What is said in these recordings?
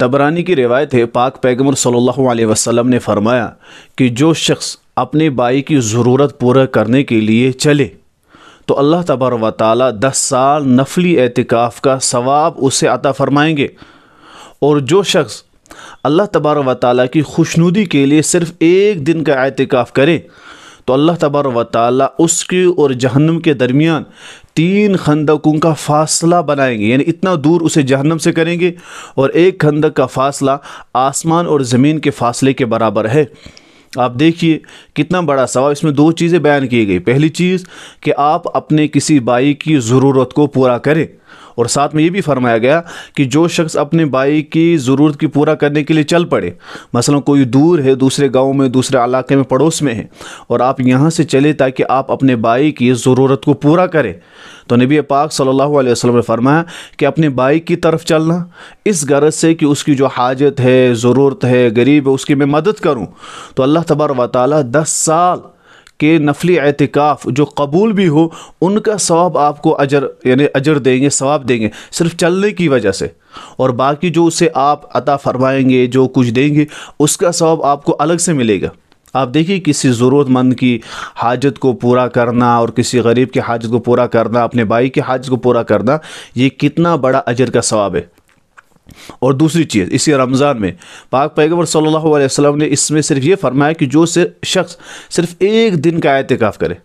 तबरानी की रिवायत है पाक पैगमर सल्लल्लाहु अलैहि वसल्लम ने फरमाया कि जो शख्स अपने बाई की ज़रूरत पूरा करने के लिए चले तो अल्लाह तबर व ताली दस साल नफली एहतिकाफ़ का सवाब उसे अता फ़रमाएंगे और जो शख्स अल्लाह तबार व की खुशनुदी के लिए सिर्फ़ एक दिन का एतिकाफ करे तो अल्लाह तबर व ताली उसकी और जहन्नम के दरमियान तीन खंदकों का फासला बनाएंगे यानी इतना दूर उसे जहन्नम से करेंगे और एक खंदक का फासला आसमान और ज़मीन के फासले के बराबर है आप देखिए कितना बड़ा सवाल इसमें दो चीज़ें बयान की गई पहली चीज़ कि आप अपने किसी बाई की ज़रूरत को पूरा करें और साथ में ये भी फरमाया गया कि जो शख्स अपने भाई की ज़रूरत की पूरा करने के लिए चल पड़े मसला कोई दूर है दूसरे गाँव में दूसरे इलाके में पड़ोस में है और आप यहाँ से चले ताकि आप अपने भाई की ज़रूरत को पूरा करें तो नबी पाक सल्लल्लाहु अलैहि वसल्लम ने फरमाया कि अपने भाई की तरफ चलना इस गरज से कि उसकी जो हाजत है ज़रूरत है गरीब है उसकी मैं मदद करूँ तो अल्लाह तबर वाली दस साल के नफली एहतिकाफ़ जो कबूल भी हो उनका सवाब आपको अजर यानी अजर देंगे सवाब देंगे सिर्फ चलने की वजह से और बाकी जो उसे आप अता फरमाएंगे जो कुछ देंगे उसका सवाब आपको अलग से मिलेगा आप देखिए किसी ज़रूरतमंद की हाजत को पूरा करना और किसी गरीब की हाजत को पूरा करना अपने भाई की हाजत को पूरा करना ये कितना बड़ा अजर का सवाब है और दूसरी चीज़ इसी रमज़ान में पाक पैगम्बर सल्लल्लाहु अलैहि वसल्लम ने इसमें सिर्फ ये फरमाया कि जो से शख्स सिर्फ एक दिन का एहतिकाफ़ करे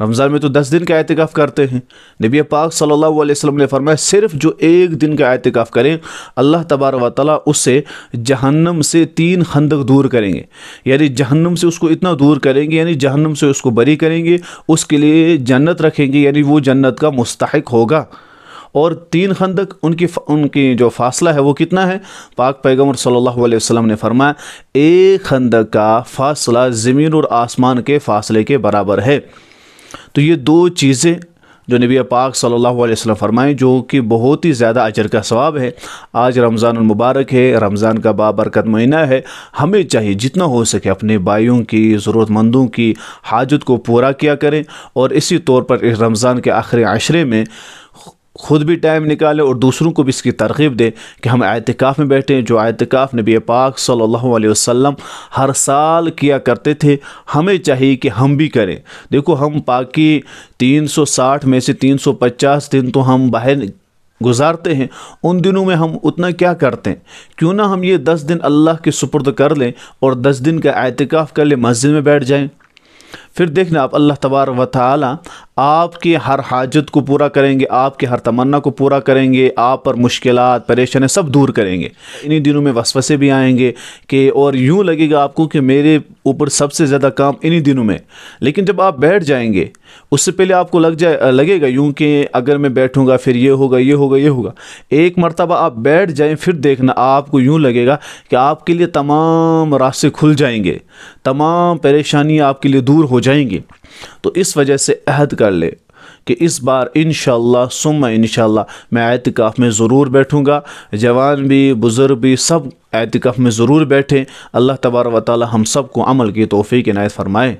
रमज़ान में तो दस दिन का एहतिकाफ़ करते हैं नबी पाक सल्लल्लाहु अलैहि वसल्लम ने फरमाया सिर्फ जो एक दिन का एहतिकाफ़ करें अल्लाह तबार व उससे जहन्नम से तीन खंदक दूर करेंगे यानी जहन्नम से उसको इतना दूर करेंगे यानी जहन्नम से उसको बरी करेंगे उसके लिए जन्नत रखेंगे यानी वो जन्नत का मुस्तक होगा और तीन खंदक उनकी उनकी जो फासला है वो कितना है पाक पैगम्बर सल्लल्लाहु अलैहि वसल्लम ने फरमाया एक खंदक का फासला ज़मीन और आसमान के फासले के बराबर है तो ये दो चीज़ें जो नबी पाक सल्लल्लाहु अलैहि वसल्लम फरमाएं जो कि बहुत ही ज़्यादा अजर का सवाब है आज रमज़ान मुबारक है रमज़ान का बाबरकत महीना है हमें चाहिए जितना हो सके अपने भाइयों की ज़रूरतमंदों की हाजत को पूरा किया करें और इसी तौर पर इस रमज़ान के आखिरी आशरे में ख़ुद भी टाइम निकालें और दूसरों को भी इसकी तरगीब दें कि हम आतकाफ़ में बैठें जो एहतिकाफ नबी पाक सल्लल्लाहु अलैहि वसल्लम हर साल किया करते थे हमें चाहिए कि हम भी करें देखो हम पाकि 360 में से 350 दिन तो हम बाहर गुजारते हैं उन दिनों में हम उतना क्या करते हैं क्यों ना हम ये दस दिन अल्लाह के सुपुर्द कर लें और दस दिन का एहतिकाफ़ कर लें मस्जिद में बैठ जाएँ फिर देखना आप अल्लाह तबार व ताली आपकी हर हाजत को पूरा करेंगे आपकी हर तमन्ना को पूरा करेंगे आप पर मुश्किल परेशानी सब दूर करेंगे इन्हीं दिनों में वसवसे भी आएंगे कि और यूँ लगेगा आपको कि मेरे ऊपर सबसे ज़्यादा काम इन्हीं दिनों में लेकिन जब आप बैठ जाएंगे उससे पहले आपको लग जाए लगेगा यूँ कि अगर मैं बैठूँगा फिर ये होगा ये होगा ये होगा एक मरतबा आप बैठ जाएँ फिर देखना आपको यूँ लगेगा कि आपके लिए तमाम रास्ते खुल जाएंगे तमाम परेशानियाँ आपके लिए दूर हो जाएंगी तो इस वजह से अहद कर ले कि इस बार इन सुम इन मैं एहतिकाफ़ में ज़रूर बैठूँगा जवान भी बुज़ुर्ग भी सब एहतिकाफ़ में ज़रूर बैठें अल्लाह तबार वाली हम सब को अमल की तोहफ़ी के नायत फरमाएँ